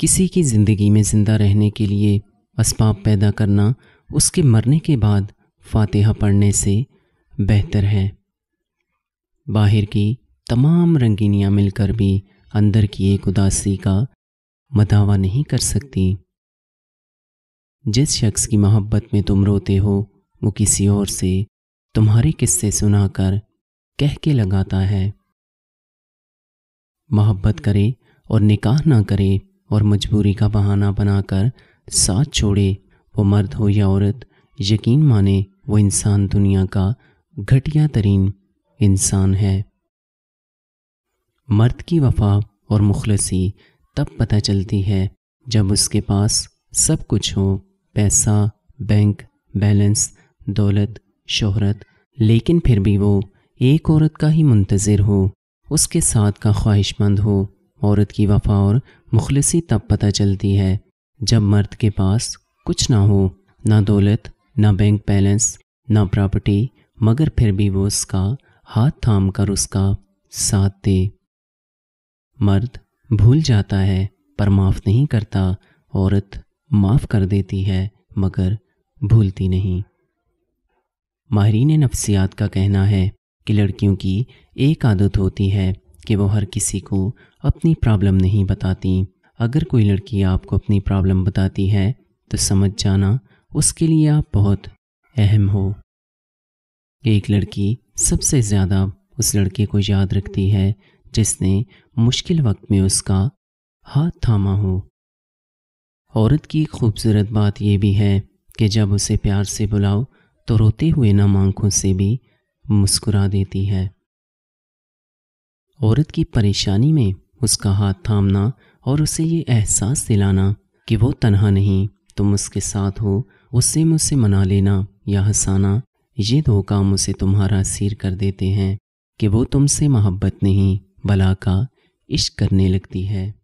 किसी की ज़िंदगी में ज़िंदा रहने के लिए इसबाब पैदा करना उसके मरने के बाद फातिहा पढ़ने से बेहतर है बाहर की तमाम रंगीनियाँ मिलकर भी अंदर की एक उदासी का मदावा नहीं कर सकती जिस शख्स की मोहब्बत में तुम रोते हो वो किसी और से तुम्हारे किस्से सुनाकर कह के लगाता है मोहब्बत करे और निकाह ना करे और मजबूरी का बहाना बनाकर साथ छोड़े वो मर्द हो या औरत यकीन माने वो इंसान दुनिया का घटिया तरीन इंसान है मर्द की वफा और मुखलसी तब पता चलती है जब उसके पास सब कुछ हो पैसा बैंक बैलेंस दौलत शोहरत लेकिन फिर भी वो एक औरत का ही मुंतज़र हो उसके साथ का ख्वाहिशमंद हो औरत की वफा और मुखलसी तब पता चलती है जब मर्द के पास कुछ ना हो ना दौलत ना बैंक बैलेंस ना प्रॉपर्टी मगर फिर भी वो उसका हाथ थाम कर उसका साथ दे मर्द भूल जाता है पर माफ़ नहीं करता औरत माफ़ कर देती है मगर भूलती नहीं माहरीन नफ्सियात का कहना है कि लड़कियों की एक आदत होती है कि वो हर किसी को अपनी प्रॉब्लम नहीं बताती अगर कोई लड़की आपको अपनी प्रॉब्लम बताती है तो समझ जाना उसके लिए आप बहुत अहम हो एक लड़की सबसे ज़्यादा उस लड़के को याद रखती है जिसने मुश्किल वक्त में उसका हाथ थामा हो औरत की खूबसूरत बात यह भी है कि जब उसे प्यार से बुलाओ तो रोते हुए नम आँखों से भी मुस्कुरा देती है औरत की परेशानी में उसका हाथ थामना और उसे ये एहसास दिलाना कि वो तनहा नहीं तुम उसके साथ हो उससे मुझसे मना लेना या हंसाना ये दो काम उसे तुम्हारा सिर कर देते हैं कि वो तुमसे मोहब्बत नहीं बला का इश्क करने लगती है